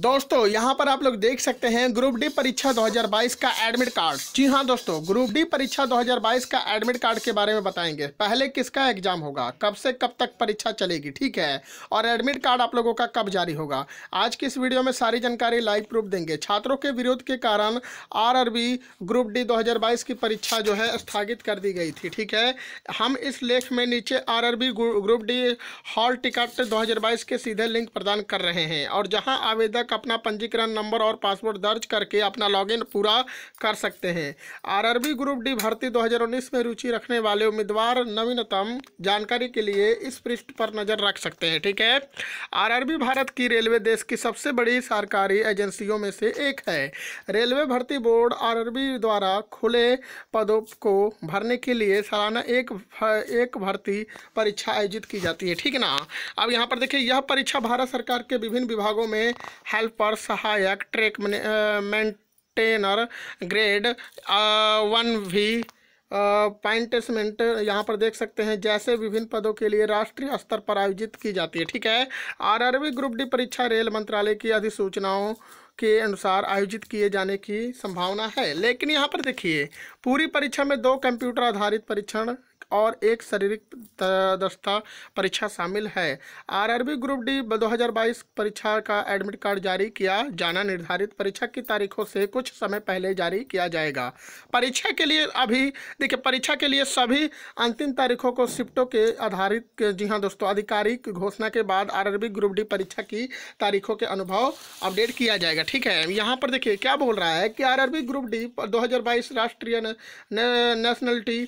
दोस्तों यहाँ पर आप लोग देख सकते हैं ग्रुप डी परीक्षा 2022 का एडमिट कार्ड जी हाँ दोस्तों ग्रुप डी परीक्षा 2022 का एडमिट कार्ड के बारे में बताएंगे पहले किसका एग्जाम होगा कब से कब तक परीक्षा चलेगी ठीक है और एडमिट कार्ड आप लोगों का कब जारी होगा आज की इस वीडियो में सारी जानकारी लाइव प्रूफ देंगे छात्रों के विरोध के कारण आर ग्रुप डी दो की परीक्षा जो है स्थगित कर दी गई थी ठीक है हम इस लेख में नीचे R group D hall ticket दो के सीधे लिंक प्रदान कर रहे हैं और जहाँ आवेदक तक अपना पंजीकरण नंबर और पासवर्ड दर्ज करके अपना लॉगिन पूरा कर सकते हैं आरआरबी ग्रुप डी भर्ती 2019 में रुचि रखने वाले उम्मीदवार नवीनतम जानकारी के लिए इस पृष्ठ पर नज़र रख सकते हैं ठीक है आर भारत की रेलवे देश की सबसे बड़ी सरकारी एजेंसियों में से एक है रेलवे भर्ती बोर्ड आर द्वारा खुले पदों को भरने के लिए सालाना एक एक भर्ती परीक्षा आयोजित की जाती है ठीक ना अब यहाँ पर देखिए यह परीक्षा भारत सरकार के विभिन्न विभागों में है हेल्पर सहायक ट्रेक मेंटेनर ग्रेड वन भी पॉइंटमेंट यहाँ पर देख सकते हैं जैसे विभिन्न पदों के लिए राष्ट्रीय स्तर पर आयोजित की जाती है ठीक है आरआरबी ग्रुप डी परीक्षा रेल मंत्रालय की अधिसूचनाओं के अनुसार आयोजित किए जाने की संभावना है लेकिन यहाँ पर देखिए पूरी परीक्षा में दो कंप्यूटर आधारित परीक्षण और एक शारीरिक दस्ता परीक्षा शामिल है आरआरबी ग्रुप डी 2022 परीक्षा का एडमिट कार्ड जारी किया जाना निर्धारित परीक्षा की तारीखों से कुछ समय पहले जारी किया जाएगा परीक्षा के लिए अभी देखिए परीक्षा के लिए सभी अंतिम तारीखों को शिफ्टों के आधारित जी हाँ दोस्तों आधिकारिक घोषणा के बाद आर ग्रुप डी परीक्षा की तारीखों के अनुभव अपडेट किया जाएगा ठीक है यहाँ पर देखिए क्या बोल रहा है कि आर ग्रुप डी दो राष्ट्रीय nationality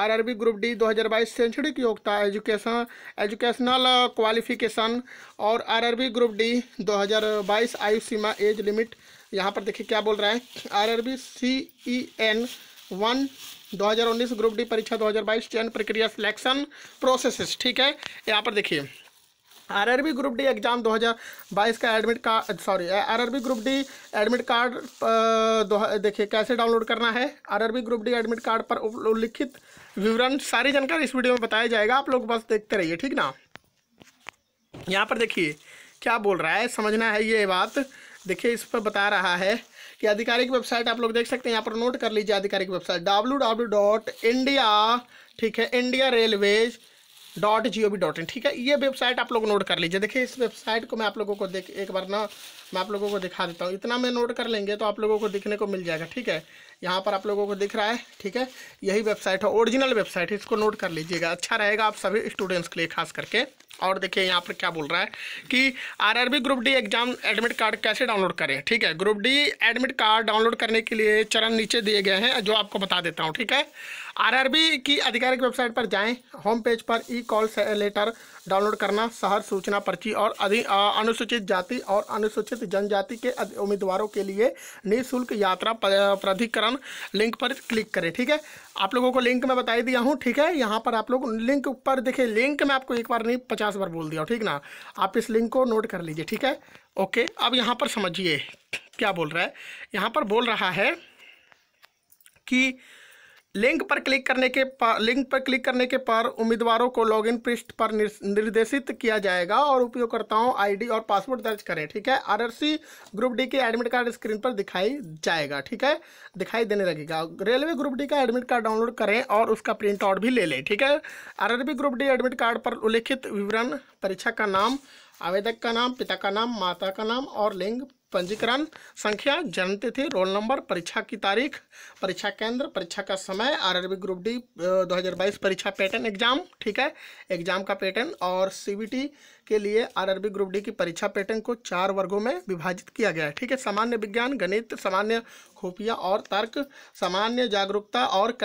RRB group D 2022 century की योग्यता एजुकेशन एजुकेशनल क्वालिफिकेशन और आरआरबी ग्रुप डी 2022 आयु सीमा एज लिमिट यहाँ पर देखिए क्या बोल रहा है RRB CEN e one 2019 group D परीक्षा 2022 चयन प्रक्रिया सिलेक्शन प्रोसेसेस ठीक है यहाँ पर देखिए आरआरबी ग्रुप डी एग्ज़ाम 2022 का admit card sorry RRB group D admit card देखिए कैसे डाउनलोड करना है RRB group D admit card पर उल्लिखित विवरण सारी जानकारी इस वीडियो में बताया जाएगा आप लोग बस देखते रहिए ठीक ना यहाँ पर देखिए क्या बोल रहा है समझना है ये बात देखिए इस पर बता रहा है कि आधिकारिक वेबसाइट आप लोग देख सकते हैं यहाँ पर नोट कर लीजिए आधिकारिक website W W dot India ठीक है India railways dot G O V dot in ठीक है ये वेबसाइट आप लोग नोट कर लीजिए देखिए इस वेबसाइट को मैं आप लोगों को देख एक बार ना मैं आप लोगों को दिखा देता हूँ इतना मैं नोट कर लेंगे तो आप लोगों को दिखने को मिल जाएगा ठीक है यहाँ पर आप लोगों को दिख रहा है ठीक है यही वेबसाइट है ओरिजिनल वेबसाइट है इसको नोट कर लीजिएगा अच्छा रहेगा आप सभी स्टूडेंट्स के लिए खास करके और देखिए यहाँ पर क्या बोल रहा है कि B group D exam admit card कैसे डाउनलोड करें ठीक है group D admit card download करने के लिए चरण नीचे दिए गए हैं जो आपको बता देता हूँ ठीक है आरआरबी की आधिकारिक वेबसाइट पर जाएं होम पेज पर ई कॉल लेटर डाउनलोड करना शहर सूचना पर्ची और अधि अनुसूचित जाति और अनुसूचित जनजाति के उम्मीदवारों के लिए निःशुल्क यात्रा प्राधिकरण लिंक पर क्लिक करें ठीक है आप लोगों को लिंक में बताई दिया हूँ ठीक है यहाँ पर आप लोग लिंक पर देखिए लिंक में आपको एक बार नहीं पचास बार बोल दिया ठीक ना आप इस लिंक को नोट कर लीजिए ठीक है ओके अब यहाँ पर समझिए क्या बोल रहा है यहाँ पर बोल रहा है कि लिंक पर क्लिक करने के लिंक पर क्लिक करने के पर उम्मीदवारों को लॉगिन पृष्ठ पर निर्देशित किया जाएगा और उपयोगकर्ताओं आईडी और पासवर्ड दर्ज करें ठीक है आरआरसी ग्रुप डी के एडमिट कार्ड स्क्रीन पर दिखाई जाएगा ठीक है दिखाई देने लगेगा रेलवे ग्रुप डी का एडमिट कार्ड डाउनलोड करें और उसका प्रिंट आउट भी ले लें ठीक है R group D admit card पर उल्लिखित विवरण परीक्षा का नाम आवेदक का नाम पिता का नाम माता का नाम और लिंग पंजीकरण संख्या जन्म थे रोल नंबर परीक्षा की तारीख परीक्षा केंद्र परीक्षा का समय आरआरबी ग्रुप डी 2022 परीक्षा पैटर्न एग्जाम ठीक है एग्जाम का पैटर्न और सीबीटी के लिए आरआरबी ग्रुप डी की परीक्षा पैटर्न को चार वर्गों में विभाजित किया गया है ठीक है सामान्य विज्ञान गणित सामान्य खुफिया और तर्क सामान्य जागरूकता और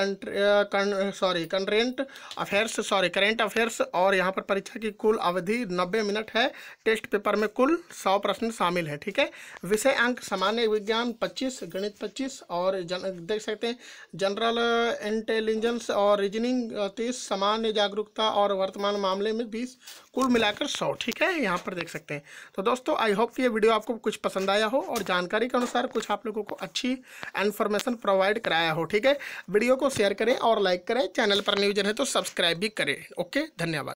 sorry current affairs sorry current affairs और यहाँ पर परीक्षा की कुल अवधि नब्बे मिनट है टेस्ट पेपर में कुल सौ प्रश्न शामिल है ठीक है विषय अंक सामान्य विज्ञान 25 गणित 25 और जन देख सकते हैं जनरल इंटेलिजेंस और रीजनिंग 30 सामान्य जागरूकता और वर्तमान मामले में 20 कुल मिलाकर 100 ठीक है यहाँ पर देख सकते हैं तो दोस्तों आई होप ये वीडियो आपको कुछ पसंद आया हो और जानकारी के अनुसार कुछ आप लोगों को अच्छी इन्फॉर्मेशन प्रोवाइड कराया हो ठीक है वीडियो को शेयर करें और लाइक करें चैनल पर न्यूज है तो सब्सक्राइब भी करें ओके धन्यवाद